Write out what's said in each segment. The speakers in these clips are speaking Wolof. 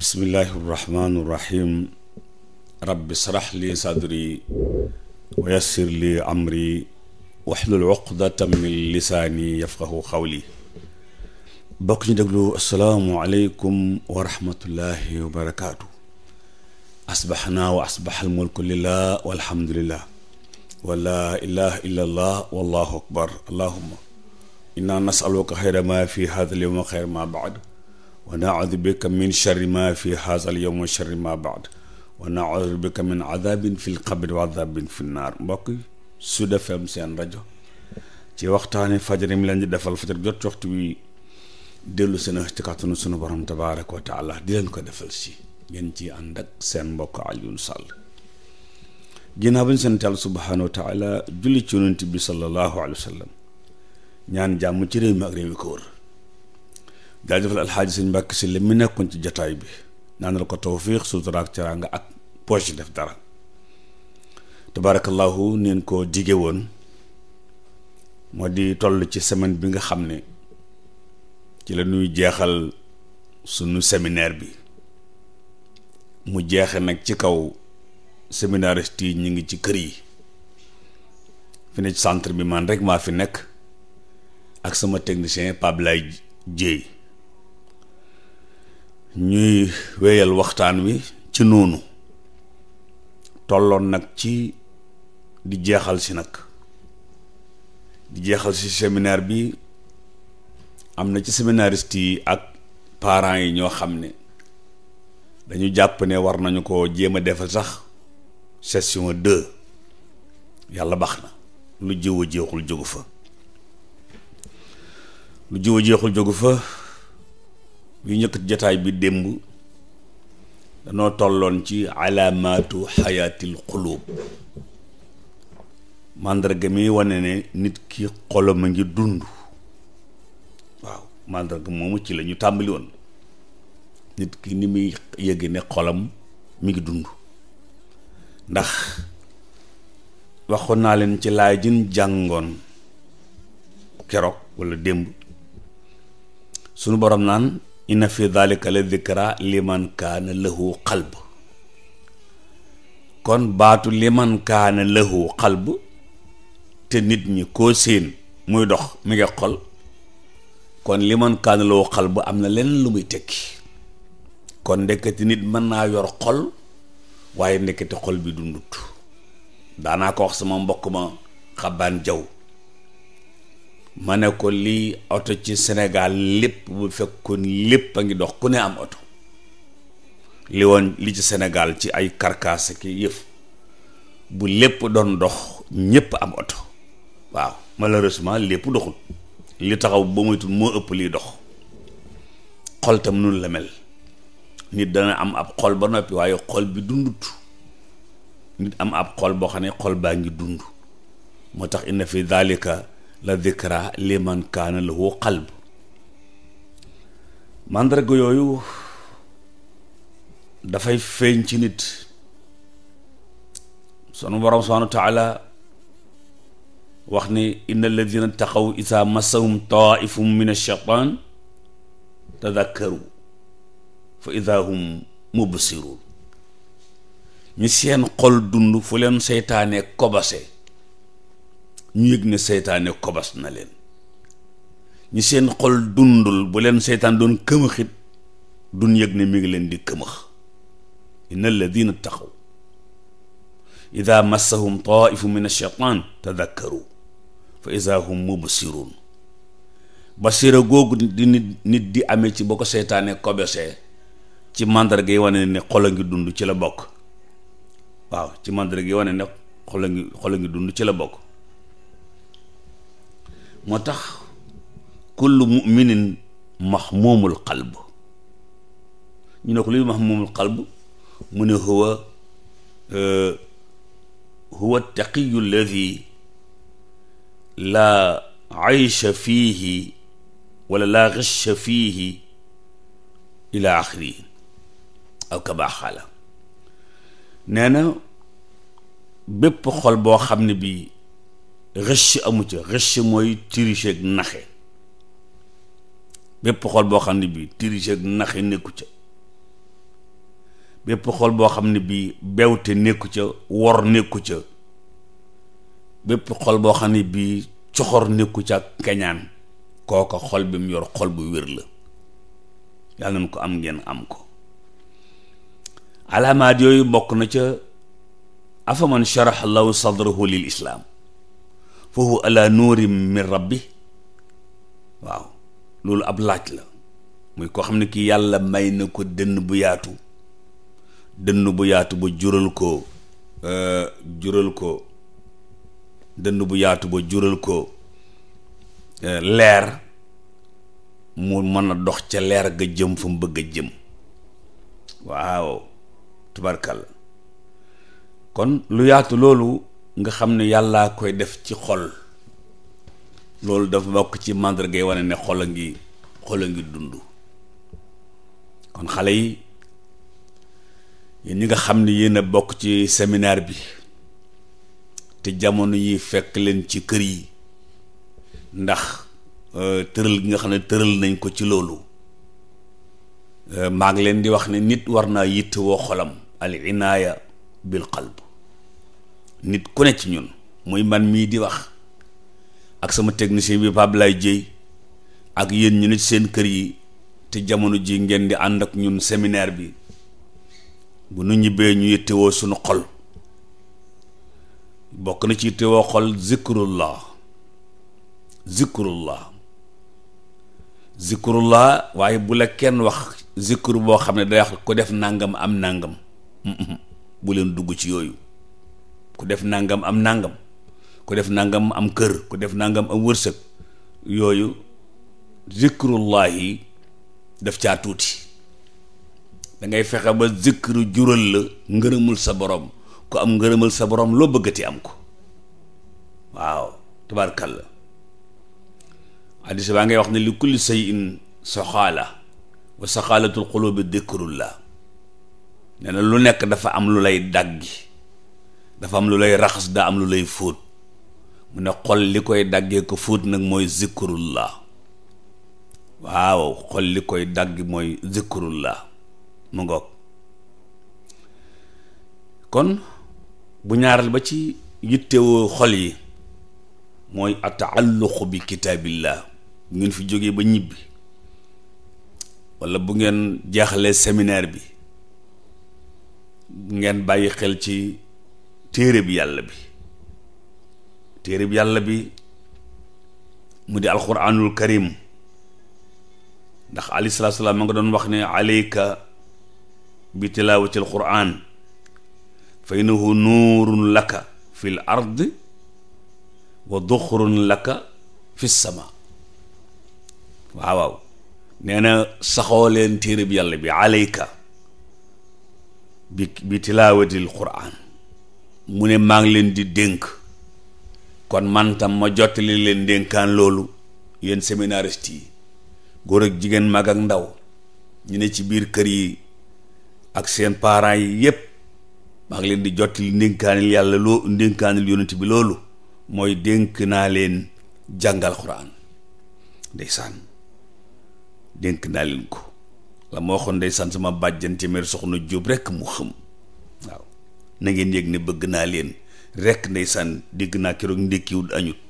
بسم الله الرحمن الرحيم رب اشرح لي صدري ويسر لي امري واحلل عقدة من لساني يفقهوا قولي بوك ديغلو السلام عليكم ورحمه الله وبركاته اصبحنا واصبح الملك لله والحمد لله ولا اله الا الله والله اكبر اللهم انا نسالك خير ما في هذا اليوم وخير ما بعده wa naudu bika min charri ma fi haazal yowm wa charri ma baad wa naudu bika min adabin fi lqabri wa adabin fi naar mbokk Sud FM seen rajo ci waxtaani fajar mi leen di defal fajar jot waxtu wi dellu seen ci kàttanu sunu borom tabaaraka wa taala di leen ko defal si ngeen ci ànd ak seen mbokk Alioune Sall ginnaaw ba ñu sant Yàlla subhaanahu wa taala julli ci yonent bi sallallahu alayhi wa sallam ñaan jàmm ci réew mi ak réew yi ko wër jaajëfal Al hadji seigne si li mi nekkon ci jotaay bi nanal ko tawfiq sutura ak teraanga ak poche def dara tabarakallahu neen ko jige won modi di toll ci semaine bi nga xamne ci la nuy jexal sunu seminar bi mu jeexe nak ci kaw seminariste yi ngi ci kër yi fi ne ci centre bi man rek ma fi nek ak sama technicien pablay djey ñuy wéyal waxtaan wi ci noonu tolloon nag ci di jeexal si nag di jeexal si séminaire bi am na ci séminariste yi ak parents yi ñoo xam ne dañu jàpp ne war nañu ko jéem a defal sax session deux yàlla baax na lu jiw a jeexul jógu fa lu jiw jeexul jógu fa bi ñëkk jataay bi démb danoo tolloon ci alaamaatu xayaatil xuluub màndarga mi wone ne nit ki xolam a ngi dund waaw màndarga moomu ci la ñu tàmbali woon nit ki ni muy yëge ne xolam mi ngi dund ndax waxoon naa leen ci laay jën jàngoon keroog walla démb sunu borom naan إن في ذلك الذكرى لمن كان له قلب كون باتو لمن كان له قلب تنيت ني كوسين موي دوخ ميغا خول كون لمن كان له قلب امنا لين لوموي تيكي كون ديكتي نيت مانا يور خول واي نيكتي خول بي دوندوت دانا كو وخ سما مبوك ما خبان جو ma ne ko lii oto ci senegaal lépp bu fekkoon lépp a ngi dox ku ne am oto li woon li ci senegaal ci ay karkaas ki yëf bu lépp doon dox ñépp am oto waaw malheureusement lépp doxul li taxaw ba moytul moo ëpp liy dox xol tam nun la mel nit dana am ab xol ba noppi waaye xol bi dundut nit am ab xol boo xam ne xol baa ngi dund moo tax inna fi dhalika la dikra liman kaana lahu qalb màndarga yooyu dafay feeñ ci nit sunu borom subhaanahu wa taala wax ni inna alladina taqaw isa massahum taifum min alcheitan tadakkaru fa ida hum mubsiruun ñi seen xol dund fu leen seytaane kobase ñu yëg ne seytaane kobas na leen ñi seen xol dundul bu leen seytaan doon këmëxit dun yëg ne mi ngi leen di këmëx inna alladina taqaw ida massahum taifu min alcheitan tadakkaru fa ida hum mubsirun basira googu di nit nit di amee ci boo ko seytaane kobesee ci màndarga yi wane ne xol a ngi dund ci la bokk waaw ci màndarga yi wane ne xol a ngi xol a ngi dund ci la bokk motax kullu muminin mahmumul qalb ñu ne ko luy mahmumul qalb mu ne huwa huwa taqiyyu alladhi la aisha fihi wala la gisha fihi ila axirihi aw kama khala nee bépp xol bo xamni bi rëcc amu ca rëcc mooy tricher naxe bépp xol boo xam ne bii tricher ak naxe nekku ca bépp xol boo xam ne bii bewte nekku ca wor nekku ca bépp xol boo xam ne bii coxor nekku ca ak kañaan kooka xol bi mu yor xol bu wér la yàlla nañ ko am ngeen am ko alaamaat yooyu mbokk na ca afaman sharax lahu sadrahu lil islaam fa huwa ala nuurin min bi waaw loolu ab laaj la muy koo xam ne kii yàlla may na ko dënn bu yaatu dënn bu yaatu ba jural ko euh, jural ko dënn bu yaatu ba jural ko euh, leer mu mën a dox ca leer ga jëm fa mu bëgg a jëm waaw tubarkalla kon lu yaatu loolu nga xam ne yàllaa koy def ci xol loolu dafa bokk ci gay wane ne xol a ngi xol a ngi dund kon xale yi yéen ñi nga xam ne yéen bokk ci séminaire bi te jamono yi fekk leen ci kër yi ndax euh, tëral gi nga xam ne tëral nañ ko ci loolu euh, maa ngi leen di wax ne nit war naa yittewoo xolam al inaaya bil qalb nit ku ne ci ñun muy man mii di wax ak sama technicien bi Pape Lay Dieye ak yéen ñu ne ci seen kër yi te jamono ji ngeen di ànd ak ñun séminaire bi bu nu ñibbee ñu yittewoo sunu xol bokk na ci yittewoo xol zikrullah zikrullah zikrullah waaye bu la kenn wax zikr boo xam ne day wax ko def nàngam am nàngam bu leen dugg ci yooyu ku def nangam am nangam ku def nangam am kër ku def nangam am wërsëg yooyu zikrullahi def caa tuuti dangay fexe ba zikru jural la ngërëmul sa boroom ku am ngërëmal sa boroom loo bëggati am ko waaw la hadis baa ngay wax ne li kulli shay'in soxaala wa saxaalatul xulubi dikrullah nee na lu nekk dafa am lu lay daggi dafa am lu lay raxas daa am lu lay fóot mu ne xol li koy daggee ko fóot nag mooy zikrullah waaw xol li koy dagg mooy zikrullah mu ngoog kon bu ñaaral ba ci yittewoo xol yi mooy ataalluqu bi kitaabillah bu ngeen fi jógee ba ñibbi walla bu ngeen jeexalee séminaire bi ngeen bàyyi xel ci téere bi yàlla bi téere bi yàlla bi mu di alquranul karim ndax alayhi salaatu salaam ma nga doon wax ne alayka bi tilaawati alquran fa innahu nuurun laka fi l ard wa duxrun laka fi sama waaw waaw nee na saxoo leen téere bi yàlla bi alayka bi bi tilaawati alquran mu ne maa ngi leen di dénk kon man tam ma jottali leen dénkaan loolu yéen séminariste yi góor ak jigéen mag ak ndaw ñu ne ci biir kër yi ak seen parents yi yépp maa ngi leen di jottali ndénkaanil yàlla loo ndénkaanil yonent bi loolu mooy dénk naa leen jàngal xuraan ndeysaan dénk naa leen ko la moo waxoon ndeysaan sama bàjjan téeméer soxna Jóob rekk mu xëm waaw na ngeen yegg ne bëgg naa leen rek ndeysaan dégg naa keroog ndékkiwul añut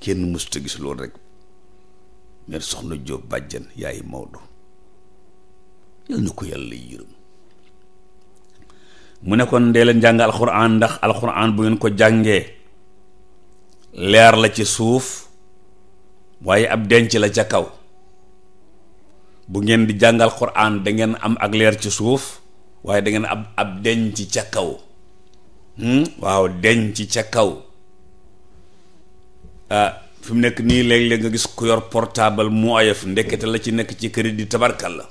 kenn mësuta gis lool rek mer soxna Jóob bàjjan yaay Maodo yal na ko yàlla yërëm mu ne kon dee leen jàng alxuraan ndax Quran bu ngeen ko jàngee leer la ci suuf waaye ab denc la ca kaw bu ngeen di jàngal alxuraan da ngeen am ak leer ci suuf waaye da ngeen ab ab denc ca kaw Hmm? waaw ci ca kaw ah fi mu nekk nii léeg-léeg nga gis ku yor portable mu oyof ndekete la ci nekk ci crédit tabarkal la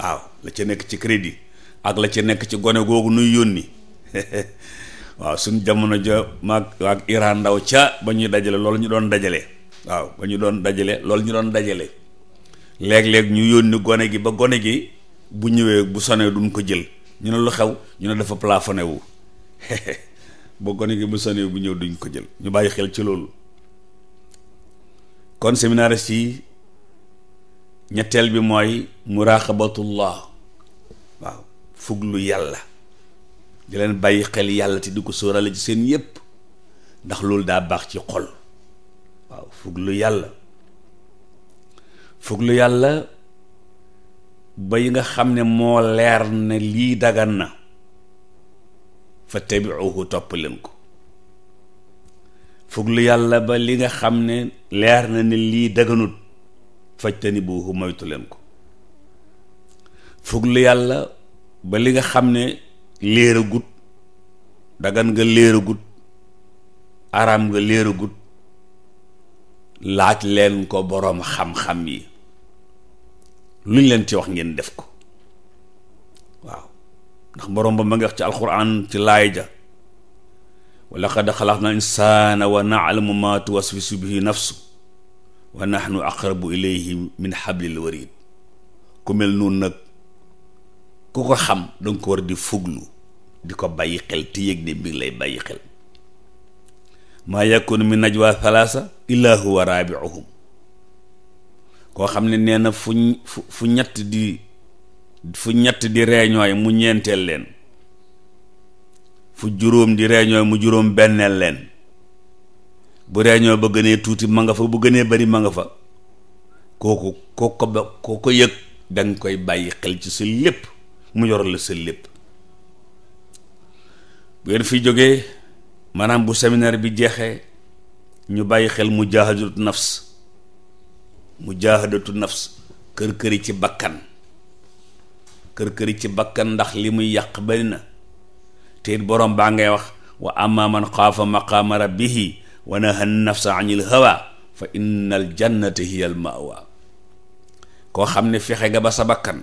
waaw la ca nekk ci crédit ak la ca nekk ci gone googu nuy yónni waaw suñ jamono ja maag ak Iran ndaw ca ba ñuy dajale loolu ñu doon dajale waaw ba ñu doon dajale loolu ñu doon dajale léeg-léeg ñu yónni gone gi ba gone gi bu ñëwee bu sonee duñ ko jël ñu ne lu xew ñu ne dafa plafonné boo gone gi mu sonee bu ñëw duñ ko jël ñu bàyyi xel ci loolu kon séminariste yi ñetteel bi mooy muraqabatullah waaw fuglu yàlla di leen bàyyi xel yàlla te di ko sóorale ci seen yépp ndax loolu daa baax ci xol waaw fuglu yàlla fuglu yàlla ba yi nga xam ne moo leer ne lii dagan na fa tabiuhu topp leen ko fuglu yàlla ba li nga xam ne leer na ne lii daganut fajtani buuhu moytu leen ko fuglu yàlla ba li nga xam ne léeragut dagan nga léeragut araam nga leeragut laaj leen ko boroom xam-xam yi luñ leen ci wax ngeen def ko waaw ndax borom ba ma ngi wax ci alquran ci laay ja wa laqad xalaqna insaana wa naalamu ma tuwaswisu nafsu wa nahnu aqrabu ilayhi min hablil warid ku mel noonu nag ku ko xam danga ko war di fuglu di ko bàyyi xel te yëg ne mi lay bàyyi xel maa yakunu min najwa thalaasa illa huwa raabiuhum koo xam ne nee na fu fu ñett di fu ñett di reeñooy mu ñeenteel leen fu di reeñooy mu juróom benneel leen bu reeñoo ba gënee tuuti ma nga fa bu gënee bari ma nga fa kooku koo ko ba koo koy bàyyi xel ci sa mu la sa bu fi bu bi ñu xel nafs mujaahadatu nafs kër-këri ci bakkan kër-këri ci bakkan ndax li muy yàq te borom ba ngay wax wa amma man khafa maqama rabbih wa naha nafsa anil hawa fa innal jannata hiya al mawa ko xam ne fexe nga ba sa bakkan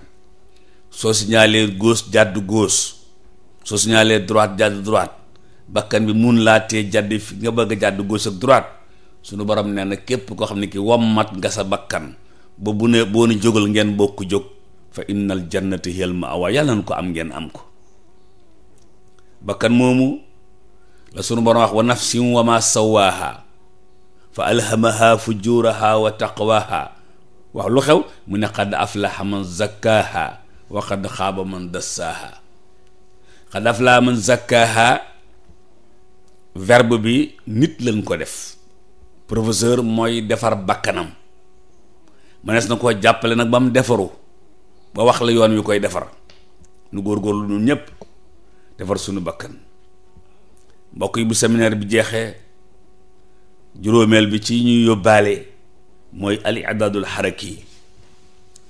so signalé gos jàdd gos so signalé droite jàdd droite bakkan bi mun la tee jadd fi nga bëgg a gos ak droite sunu borom na képp ko ki wommat nga sa bakkan bo bu ne bo ni ngeen bokku jog fa innal jannata hiyal ma'wa yàlla na ko am ngeen am ko bakkan moomu la sunu borom wax wa nafsin wa ma sawaaha fa alhamaha fujuraha wax lu xew mu ne qad aflaha man zakkaaha wa qad xaaba man dassaaha qad aflaha man zakkaaha verbe bi nit lañ ko def professeur mooy defar bakkanam mënees na koo jàppale nag ba mu defaru ba wax la yoon wi koy defar nu góorgóorlu ñun ñëpp defar suñu bakkan mbokk yi bu séminaire bi jeexee juróomeel bi ci ñuy yóbbaale mooy al i'dadul haraki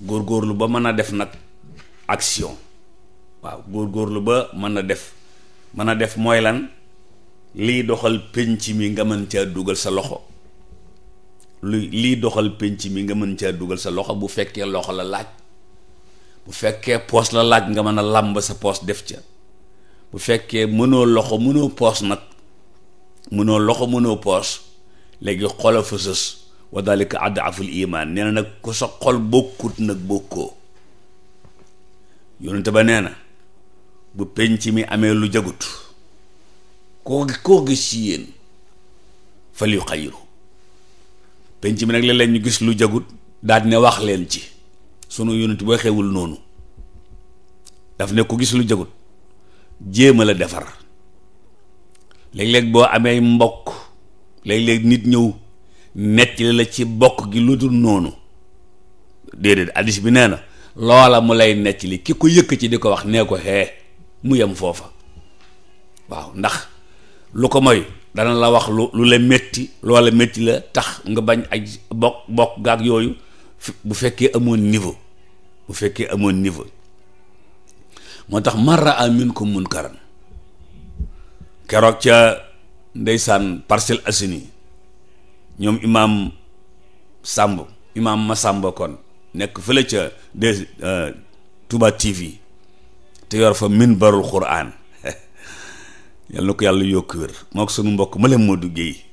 góorlu ba mën a def nag action waaw góorlu ba mën a def mën a def mooy lan lii doxal penc mi nga mën caa dugal sa loxo lu lii doxal penc mi nga mën caa dugal sa loxo bu fekkee loxo la laaj bu fekkee poos la laaj nga mën a làmb sa poos def ca bu fekkee mënoo loxo mënoo poos nag mënoo loxo mënoo poos léegi xol a fa sës wa dalika adaful iman nag ku sa xol bokkut nag bokkoo yonente ba nee na bu penc mi amee lu jagut koo koo gis ci yéen fal yu xayiru penc mi nag léeg-léeg ñu gis lu jagut daal ne wax leen ci sunu yonent boo xewul noonu daf ne ko gis lu jagut jéema la defar léeg-léeg boo amee mbokk léeg-léeg nit ñëw netti la ci bokk gi lu dul noonu déedéet addis bi nee na loola mu lay necc li ki ko yëkk ci di ko wax nee ko xee mu yem foofa waaw ndax lu ko moy dana la wax lu lu la metti loola metti la tax nga bañ ak bokk bokk gaag yooyu bu fekkee amoon niveau bu fekkee amoon niveau moo tax mara amin ko mun karan keroog ca ndeysaan Parcelles Assainies ñoom imaam Samb imaam Masamba kon nekk fële ca de euh, Touba TV te yor fa min barul Quraan yal na ko yàlla yokk wér moo ko sunu mbokk ma leen moo duggee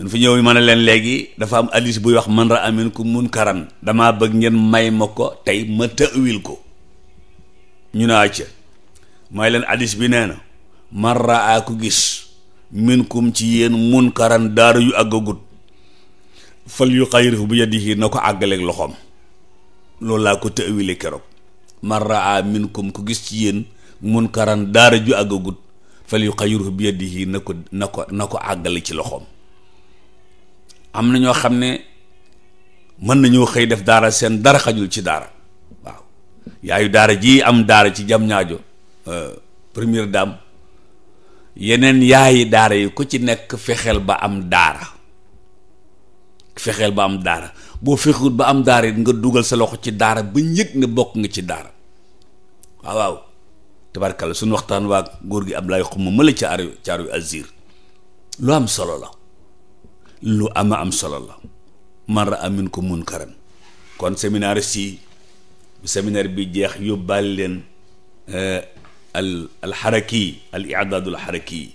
dañ fi ñëw mën a leen léegi dafa am alis buy wax man ra amin ku mun karan damaa bëgg ngeen may ma ko tey ma ko ñu ne acca may leen alis bi nee na man raa ku gis min kum ci yéen mun karan daara yu àggagut fal yu xayrihu bi yadihi na ko àggaleeg loxoom loolu laa ko tawile keroog man raa ku gis ci yéen mun karan daara ju àggagut yu xayrihu na ko na ko na ko àggale ci loxoom am na ñoo xam ne mën nañoo xëy def daara seen dara xajul ci daara waaw yaayu daara ji am daara ci jam ñaajo euh, premier dame yeneen yaayi daara yi ku ci nekk fexeel ba am daara fexeel ba am daara boo fexul ba am daara it nga dugal sa loxo ci daara ba yëg ne bokk nga ci daara waaw waaw suñu waxtaan waa góor gi Ablaye xuma ci caaru caaru azir lu am solo la lu ama am solo la man ra amin ko mun karan kon séminaire si séminaire bi jeex yu bal len al al haraki al i'dad al haraki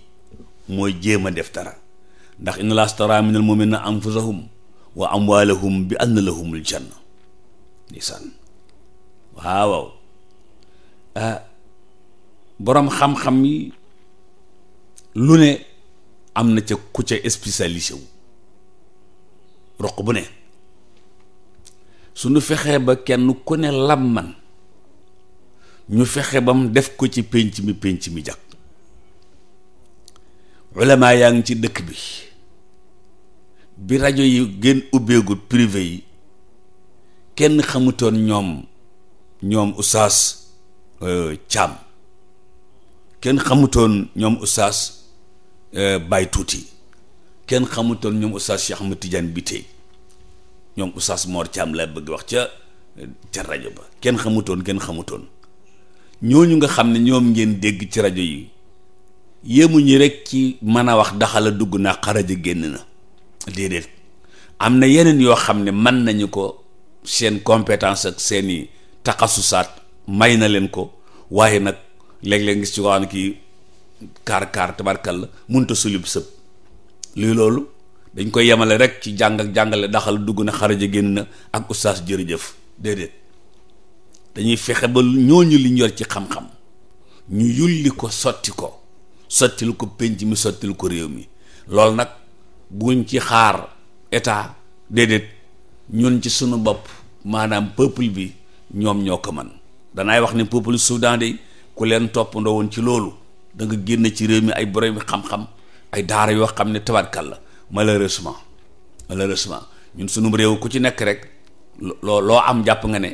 moy jema def tara ndax inna lastara min al mu'minina anfusuhum wa amwaluhum bi anna al janna nisan waaw a borom xam-xam yi lu ne am na ca ku ca spécialisé wu roq bu ne suñu fexee ba kenn ku ne lam man ñu fexe mu def ko ci pénc mi pénc mi jàkk ulama yaa ngi ci dëkk bi bi rajo yi gën ubbeegut privé yi kenn xamutoon ñoom ñoom oustaz Thiam euh, kenn xamutoon ñoom oustaz euh, Baye Tuuti kenn xamutoon ñoom oustaz Cheikh Ahmed Tidiane bi tey ñoom oustaz Mor Thiam laa bëgg wax ca ca rajo ba kenn xamutoon kenn xamutoon ñooñu nga xam ne ñoom ngeen dégg ci rajo yi yéemu ñi rekk ci mën a wax daxala dugg naa xaraja génn na déedéet am na yeneen yoo xam ne mën nañu ko seen compétence ak seeni taxasusaat may na leen ko waaye nag léeg-léeg ngis ci ko xam ne kii kaar kaar tabarkal la munta sulib sëb luy loolu dañ koy yemale rek ci jàng ak jàngale daxal dugg na xaraja génn na ak ustaas jërëjëf déedéet dañuy fexe ba ñooñu liñ yor ci xam-xam ñu yulli ko sotti ko sottil ko penc mi sottil ko réew mi loolu nag buñ ci xaar état déedéet ñun ci sunu bopp maanaam peuple bi ñoom ñoo ko man danaay wax ne peuple Soudan de ku leen toppandoo woon ci loolu da génn ci réew mi ay borom xam-xam ay daara yoo xam ne tabarkal la malheureusement malheureusement ñun sunum réew ku ci nekk rek loo loo am jàpp nga ne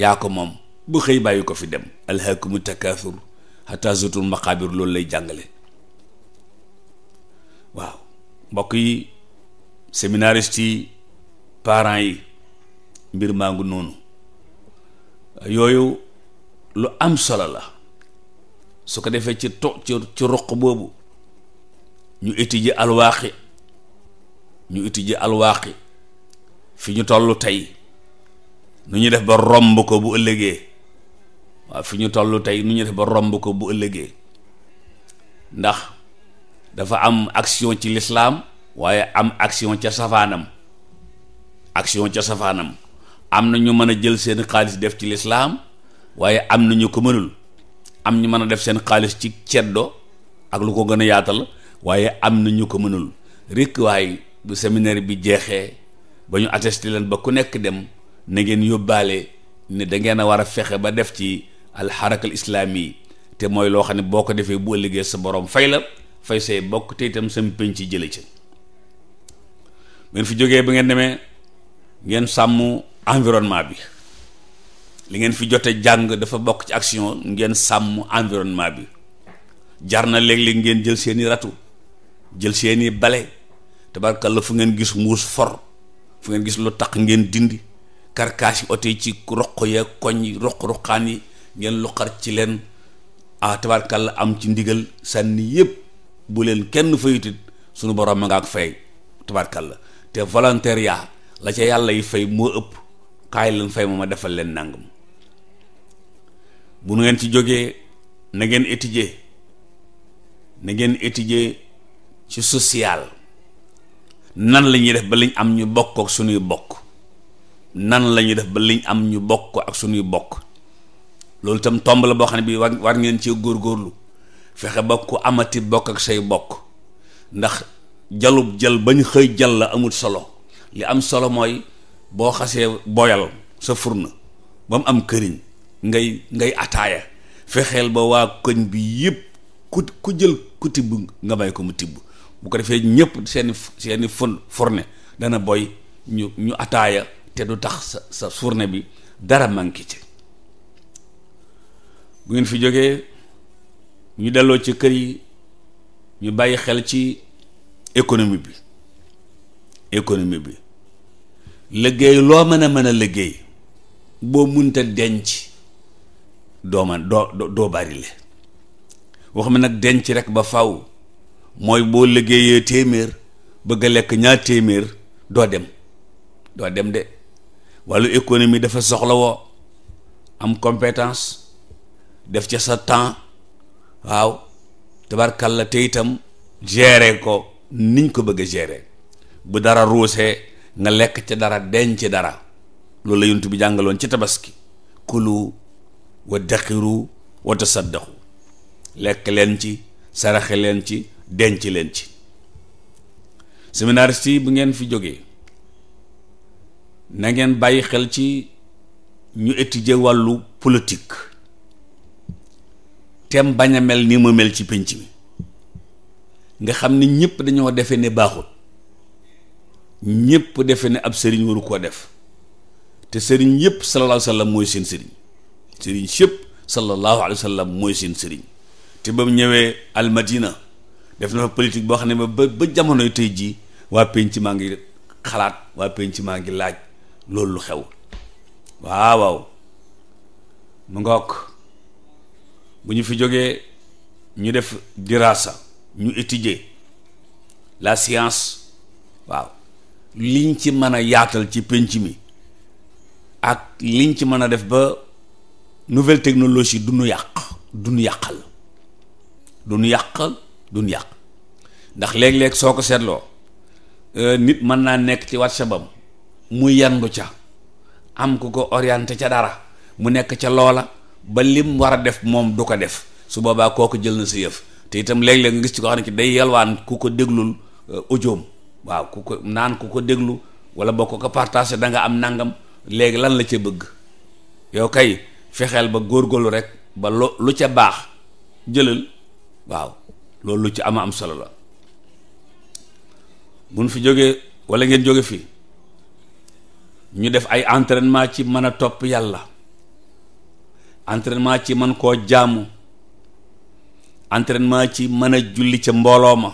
yaa ko moom bu xëy bàyyi ko fi dem alhaakumu takaasur hatta zurtum maqaabir loolu lay jàngale waaw mbokk yi séminariste yi parent yi mbir maa ngi noonu yooyu lu am solo la su ko defee ci to ci ruq boobu ñu iti ji alwaaqi ñu iti ji alwaaqi fi ñu toll tey nu ñu def ba romb ko bu ëllëgee waaw fi ñu toll tey nu ñu def ba romb ko bu ëllëgee ndax dafa am action ci lislaam waaye am action ca safaanam action ca safaanam am na ñu mën a jël seen xaalis def ci lislaam waaye am na ñu ko mënul am ñu mën a def seen xaalis ci ceddo ak lu ko gën a yaatal waye am na ko mënul rek way bu séminaire bi jéxé bañu attesté leen ba ku nekk dem na ngeen yobalé ne da ngeen wara fexé ba def ci al islaam al islami té moy lo xamné boko défé bo liggé sa borom fay la fay sé bok té itam sam ci jële ci men fi joggé ba ngeen démé ngeen sammu environnement bi li ngeen fi jote jang dafa bok ci action ngeen sammu environnement bi jarna na léeg ngeen jël seeni ratou jël seeni bale tabarkalla fu ngeen gis mbuus for fu ngeen gis lu takk ngeen dindi karkaas yi oto yi ci roq ya koñ yi roq-roqaan yi ngeen luqar ci leen ah tabarkalla am ci ndigal sànni yëpp bu leen kenn fayutit sunu borom ma nga ak fay tabarkalla te volontaire yaa la ca yàlla yi fay moo ëpp kaay leen fay ma ma defal leen nangam bu nu ngeen ci jógee na ngeen étudier na ngeen étudier ci social nan la def ba liñ am ñu bokk ak suñu bokk nan la def ba liñ am ñu bokk ak suñu bokk loolu tam tomb la bo xam bi war war ngeen cee góorgóorlu fexe ba amati bokk ak say bokk ndax jalub jël bañ xey jal la amul solo li am solo moy bo xasse boyal sa furna bam am kërign ngay ngay ataya fexel ba wa koñ bi yëpp ku ku jël ku nga bay ko mu tibbu bu ko defee ñëpp seeni seeni fon fourne dana boy ñu ñu ataaya te du tax sa sa fourne bi dara manqué ci bu ngeen fi jógee ñu delloo ci kër yi ñu bàyyi xel ci économie bi économie bi liggéey loo mën a mën a liggéey boo munta denc doo man doo doo bari le wax ma nag denc rek ba faw mooy boo liggéeyee téeméer bëgg a lekk ñaar téeméer doo dem doo dem de wàllu économie dafa soxla woo am compétence def ca sa temps waaw tabarkalla te itam gérer ko niñ ko bëgg a bu dara ruusee nga lekk ca dara deñ ci dara loolu la yonent bi jàngaloon ci tabaski kulu wa daqiru wa tasaddaqu lekk leen ci saraxe leen ci denc leen ci séminariste yi bu ngeen fi jógee nangeen bàyyi xel ci ñu étudier wàllu politique tem bañ a mel ni mu mel ci pénc mi nga xam ni ñëpp dañoo defe ne baaxul ñëpp defe ne ab sëriñ waru koo def te sëriñ yëpp sallallahu alayhi wa mooy seen sëriñ sëriñ yëpp sallallahu alayhi wa sallam mooy seen sëriñ te ba ñëwee almadina def na fa politique boo xam ne ba ba jamonoy tey jii waa penc maa ngi xalaat waa penc maa ngi laaj loolu lu xew waaw waaw mu ngook bu ñu fi jógee ñu def diraasa ñu étudier la science waaw liñ ci mën a yaatal ci penc mi ak liñ ci mën a def ba nouvelle technologie du nu yàq du nu yàqal du nu yàqal duñ yaq ndax leg sok soko ko euh nit mana na nek ci whatsapp am mu yandu ca am ko ko orienté ca dara mu nek ca lola ba lim war def mom du def su boobaa koku jël na sa yef te itam ci ko xam ci day yelwan ku ko déglul euh, audiom waaw ku ko naan ku ko wala bokko ko partager da nga am nangam léegi lan la ci bëgg yow kay fexel ba gorgolu rek ba lu ca bax jëlal waaw loolu lu ci am am solo la buñ fi jógee walla ngeen jóge fi ñu def ay entraînement ci mën a topp yàlla entraînement ci mën koo jaamu entraînement ci mën a julli ca mbooloo ma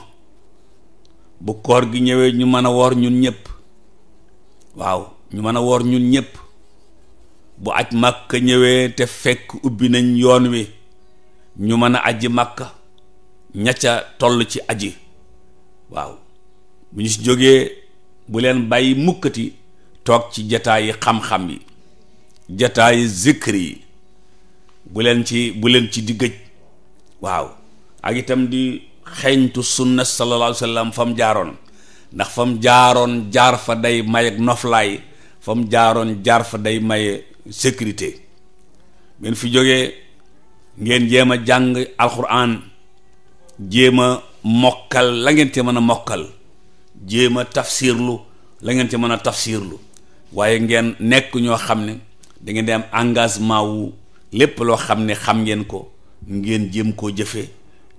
bu koor gi ñëwee ñu mën a woor ñun ñëpp waaw ñu mën a woor ñun ñëpp bu aj màkka ñëwee te fekk ubbi nañ yoon wi ñu mën a aji màkk ña toll ci aji waaw bu ñu si jógee bu leen bàyyi mukkati toog ci jataayi xam-xam yi jataayi zikri yi bu leen ci bu leen ci di gëj waaw ak itam di xeeñtu sunna sallallahu alayhi wa fam jaaroon ndax fam jaaroon jaar fa day may noflaay fam jaaroon jaar fa day maye sécurité ngeen fi jógee ngeen jéem a jàng alquran jéem a mokkal la ngeen te mën a mokkal jéem a tafsirlu la ngeen te mën a tafsirlu waaye ngeen nekk ñoo xam ne da ngeen di am engagement wu lépp loo xam ne xam ngeen ko ngeen jéem koo jëfe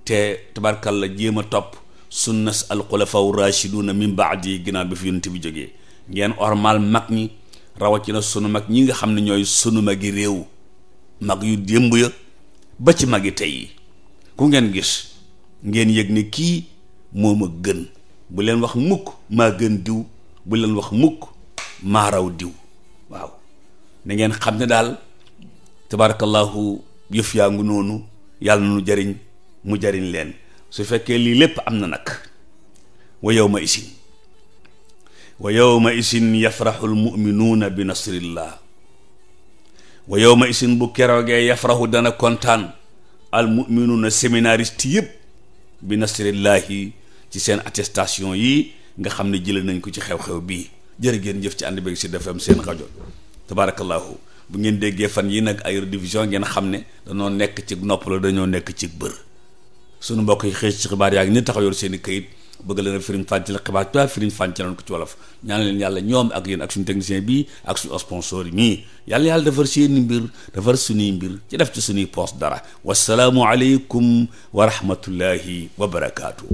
te tabarkal la jéem a topp sunnas alxulafaw rachiduuna min baadi ginnaaw bi fi yonent bi jógee ngeen ormal mag ñi rawatina sunu mag ñi nga xam ne ñooy sunu mag magi réew mag yu démb ya ba ci magi tey ku ngeen gis ngeen yëg ni kii moo ma gën bu leen wax mukk maa gën diw bu leen wax mukk maa raw diw waaw na xam ne daal tabarakallahu yëf yaa ngi noonu yàlla nu jariñ mu jariñ leen su fekkee lii lépp am na nag wa yawma isin wa yawma isin yafraxu almuminuuna bi nasrillah wa yawma isin bu keroogee yafraxu dana kontaan almuminuuna séminariste yëpp bi nasrillaahi ci seen attestation yi nga xam ne jëlee nañ ko ci xew-xew bii jërë ngeen jëf ci ànd beeg si defam seen rajo tabaarakallaahu bu ngeen déggee fan yi nag ay division ngeen xam ne danoo nekk ci nopp la dañoo nekk ci bër sunu mbokk yi xëy ci xibaar yaa ngi ni taxaw yor seen i kayit bëgg leen a firim fànci la xibaar tubaab firim fànci lañ ko ci wolof ñaan leen yàlla ñoom ak yéen ak suñu technicien bi ak suñu sponsor yi mii yàlla yàlla defar seeni mbir defar suñuy mbir ci def ci suñuy poos dara wasalaamu aleykum wa rahmatullahi wa barakaatu.